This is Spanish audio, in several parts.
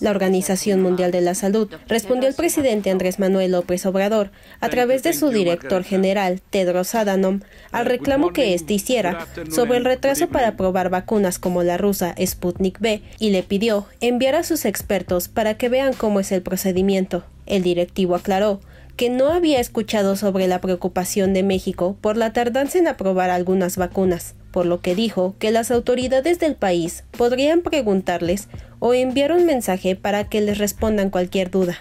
la Organización Mundial de la Salud, respondió el presidente Andrés Manuel López Obrador a través de su director general, Tedros Adhanom, al reclamo que éste hiciera sobre el retraso para aprobar vacunas como la rusa Sputnik V y le pidió enviar a sus expertos para que vean cómo es el procedimiento. El directivo aclaró que no había escuchado sobre la preocupación de México por la tardanza en aprobar algunas vacunas por lo que dijo que las autoridades del país podrían preguntarles o enviar un mensaje para que les respondan cualquier duda.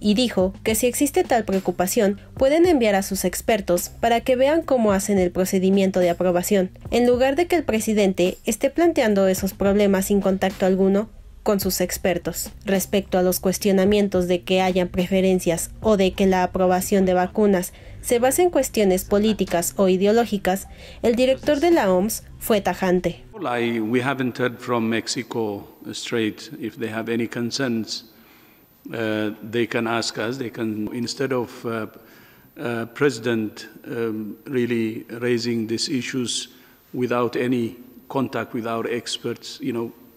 Y dijo que si existe tal preocupación, pueden enviar a sus expertos para que vean cómo hacen el procedimiento de aprobación, en lugar de que el presidente esté planteando esos problemas sin contacto alguno con sus expertos respecto a los cuestionamientos de que hayan preferencias o de que la aprobación de vacunas se base en cuestiones políticas o ideológicas, el director de la OMS fue tajante. we haven't heard from Mexico straight if they have any concerns. Uh, they can ask us. They can instead of uh, uh, president um, really raising these issues without any contact with our experts, you know,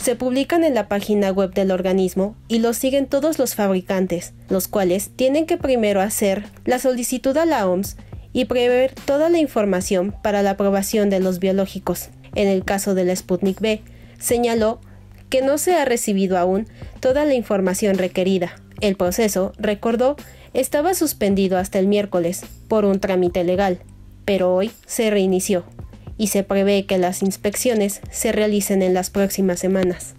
Se publican en la página web del organismo y los siguen todos los fabricantes, los cuales tienen que primero hacer la solicitud a la OMS y prever toda la información para la aprobación de los biológicos. En el caso de la Sputnik B, señaló que no se ha recibido aún toda la información requerida. El proceso, recordó, estaba suspendido hasta el miércoles por un trámite legal, pero hoy se reinició y se prevé que las inspecciones se realicen en las próximas semanas.